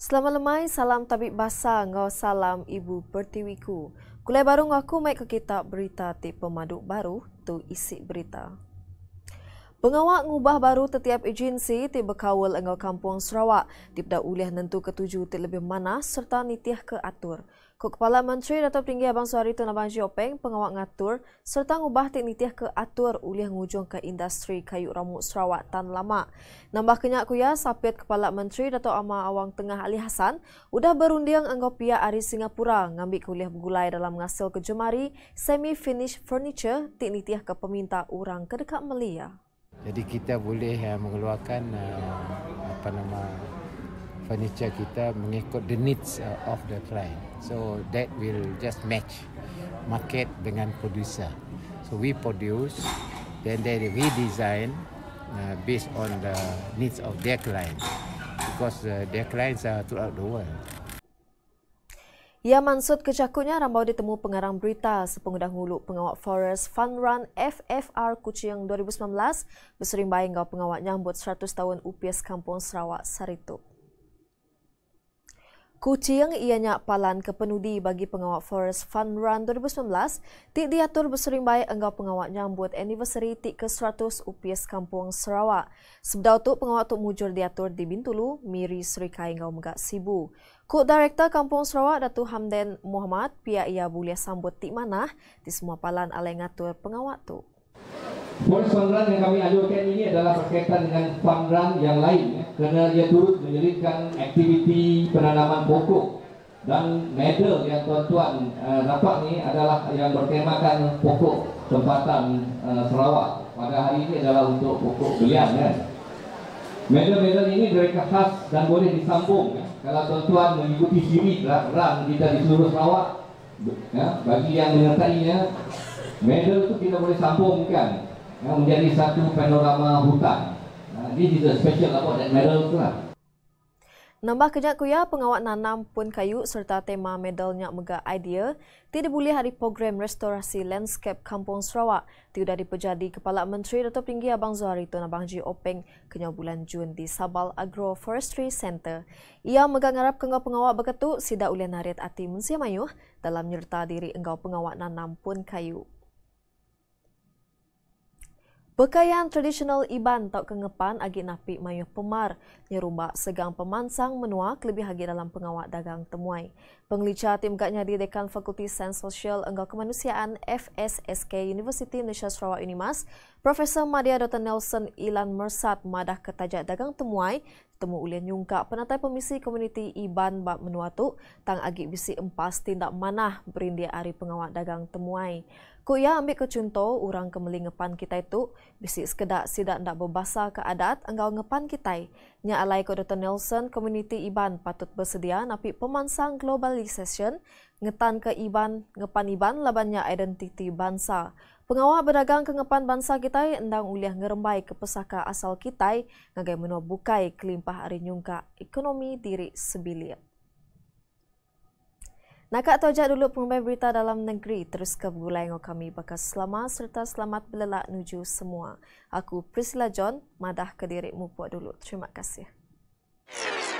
Selamat lemai, salam tabib basa, ngau salam ibu pertiwiku. Kulai baru ngaku mai ke kitab berita ti pemaduk baru tu isi berita. Pengawal ngubah baru tetiap agensi ti bekawal engau kampung Sarawak ti pedak ulih nentu ketuju ti lebih mana serta nitiah ke atur. Ko Kepala Menteri Dato' tinggi Abang Suhari Tun Abang Jiopeng pengawal ngatur serta ngubah ti nitiah ke atur ulih ngujung ke industri kayu ramu Sarawak tan lama. Nambah kenyak kuya sapit Kepala Menteri Dato' Ama Awang Tengah Ali Hasan udah berundiang engau Pia Aris Singapura ngambil kuliah begulai dalam ngasil kejemari semi-finish furniture ti nitiah ke peminta orang kedekat Melia. Jadi kita boleh uh, mengeluarkan uh, apa nama furniture kita mengikut the needs uh, of the client. So that will just match market dengan producer. So we produce then they redesign uh, based on the needs of their client because uh, their clients are throughout the world. Ia ya, mansut kecakunya rambau ditemu pengarang berita sepengudah hulu pengawak Forest Fun Run FFR Kuching 2019 berserimbai dengan pengawak nyambut 100 tahun UPS Kampung Sarawak Saritup. Kucing ianya palan kepenudi bagi pengawal Forest Fun Run 2019 Tidak diatur bersering baik enggau pengawal nyambut anniversary ti ke 100 UPS Kampung Sarawak. Sebedau tu pengawal tu mujur diatur di Bintulu, Miri Sri Kai enggau megak sibu. Ku Direktur Kampung Sarawak Datu Hamden Muhammad pihak ia boleh sambut ti mana di semua palan alai ngatur pengawal tu. Poin fun yang kami ajukan ini adalah berkaitan dengan fun yang lain ya. kerana dia turut menyelitkan aktiviti penanaman pokok dan medal yang tuan-tuan uh, dapat ni adalah yang bertemakan pokok tempatan uh, Sarawak pada hari ini adalah untuk pokok belian kan medal-medal ini mereka khas dan boleh disambung ya. kalau tuan-tuan mengikuti siri run kita di seluruh Sarawak ya, bagi yang menyertainya medal tu kita boleh sambungkan ha, menjadi satu panorama hutan. Ha, this is a special about that medal tu lah. Nambah kenyak kuya pengawat nanam pun kayu serta tema medalnya mega idea tidak boleh hari program restorasi landscape Kampung Sarawak tidak dipejadi Kepala Menteri Dato' tinggi Abang Zuhari Tun Abang Ji Openg kena bulan Jun di Sabal Agroforestry Center. Ia mengharap kengau pengawat berketuk sida ulian harit ati Munsi Mayuh dalam nyerta diri engau pengawat nanam pun kayu. Pekayaan tradisional Iban tak kengepan agi napi mayuh pemar nyeruba segang pemansang menua kelebih agi dalam pengawat dagang temuai. Penglica tim gaknya di Dekan Fakulti Sains Sosial Enggak Kemanusiaan FSSK University Malaysia Sarawak Unimas, Profesor Madia Dr. Nelson Ilan Mersat madah ketajak dagang temuai temu ulian nyungka penatai pemisi komuniti Iban Bak Menuatu tang agi bisi empas tindak manah berindia ari pengawak dagang temuai. Kau ia ambil ke orang kemeli ngepan kita itu bisik sekedak sidak ndak berbasa ke adat engkau ngepan kita Nya alai ko Dr. Nelson, komuniti Iban patut bersedia napi pemansang globalization ngetan ke Iban, ngepan Iban labannya identiti bangsa. Pengawal berdagang ke ngepan bangsa kita endang uliah ngerembai ke pesaka asal kita ngagai menua bukai kelimpah arinyungka ekonomi diri sebilir. Nakak tojak dulu pengumuman berita dalam negeri terus ke bulan yang kami bakal selamat serta selamat belelak nuju semua. Aku Priscilla John, madah ke dirimu buat dulu. Terima kasih. Seriously.